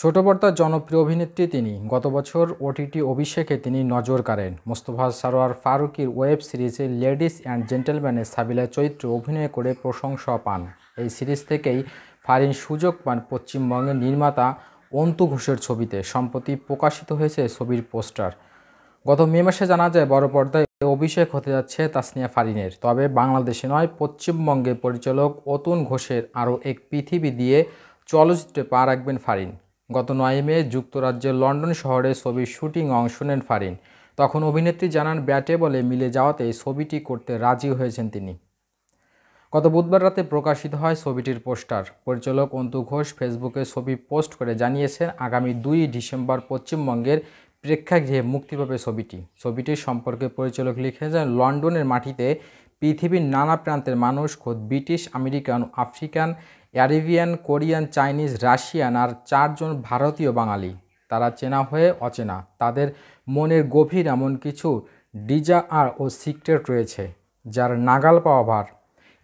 ছোট পর্দার জনপ্রিয় অভিনেত্রী তিনি গত বছর ওটিটি অভিষেকে তিনি নজর কাড়েন মোস্তফা সারোয়ার ফারুকির ওয়েব সিরিজে লেডিস অ্যান্ড জেন্টেলম্যানে সাবিলা চরিত্রে অভিনয় করে প্রশংসা পান এই সিরিজ থেকেই ফারিন সুযোগ পান পশ্চিমবঙ্গের নির্মাতা অন্তু ঘোষের ছবিতে সম্প্রতি প্রকাশিত হয়েছে ছবির পোস্টার গত মে মাসে জানা যায় বড় পর্দায় অভিষেক হতে যাচ্ছে তাসনিয়া ফারিনের তবে বাংলাদেশে নয় পশ্চিমবঙ্গের পরিচালক অতুন ঘোষের আরও এক পৃথিবী দিয়ে চলচ্চিত্রে পা রাখবেন ফারিন গত নয় মে যুক্তরাজ্যের লন্ডন শহরে ছবির শুটিং অংশ নেন ফারিন তখন অভিনেত্রী জানান ব্যাটে বলে মিলে যাওয়াতে ছবিটি করতে রাজি হয়েছেন তিনি গত বুধবার রাতে প্রকাশিত হয় ছবিটির পোস্টার পরিচালক অন্তু ঘোষ ফেসবুকে ছবি পোস্ট করে জানিয়েছেন আগামী দুই ডিসেম্বর পশ্চিমবঙ্গের প্রেক্ষাগৃহে মুক্তি পাবে ছবিটি ছবিটির সম্পর্কে পরিচালক লিখেছেন লন্ডনের মাটিতে পৃথিবীর নানা প্রান্তের মানুষ খোদ ব্রিটিশ আমেরিকান আফ্রিকান অ্যারিবিয়ান কোরিয়ান চাইনিজ রাশিয়ান আর চারজন ভারতীয় বাঙালি তারা চেনা হয়ে অচেনা তাদের মনের গভীর এমন কিছু ডিজা আর ও সিক্রেট রয়েছে যার নাগাল পাওয়া ভার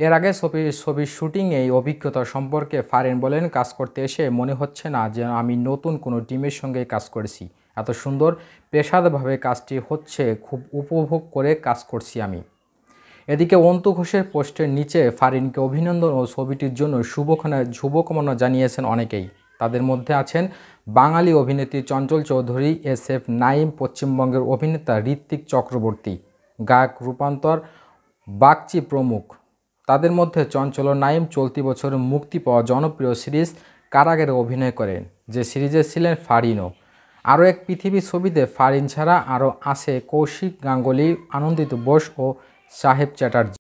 এর আগে ছবির ছবির শুটিংয়ে এই অভিজ্ঞতা সম্পর্কে ফারেন বলেন কাজ করতে এসে মনে হচ্ছে না যে আমি নতুন কোনো টিমের সঙ্গে কাজ করেছি এত সুন্দর পেশাদভাবে কাজটি হচ্ছে খুব উপভোগ করে কাজ করছি আমি এদিকে অন্তু ঘোষের পোস্টের নিচে ফারিনকে অভিনন্দন ও ছবিটির জন্য শুভকামনা শুভকামনা জানিয়েছেন অনেকেই তাদের মধ্যে আছেন বাঙালি অভিনেত্রী চঞ্চল চৌধুরী এস এফ নাইম পশ্চিমবঙ্গের অভিনেতা ঋত্বিক চক্রবর্তী গায়ক রূপান্তর বাগচি প্রমুখ তাদের মধ্যে চঞ্চল নাইম চলতি বছর মুক্তি পাওয়া জনপ্রিয় সিরিজ কারাগারে অভিনয় করেন যে সিরিজে ছিলেন ফারিনও আরও এক পৃথিবী ছবিতে ফারিন ছাড়া আরও আছে কৌশিক গাঙ্গুলি আনন্দিত বোস ও साहेब चैटार्जी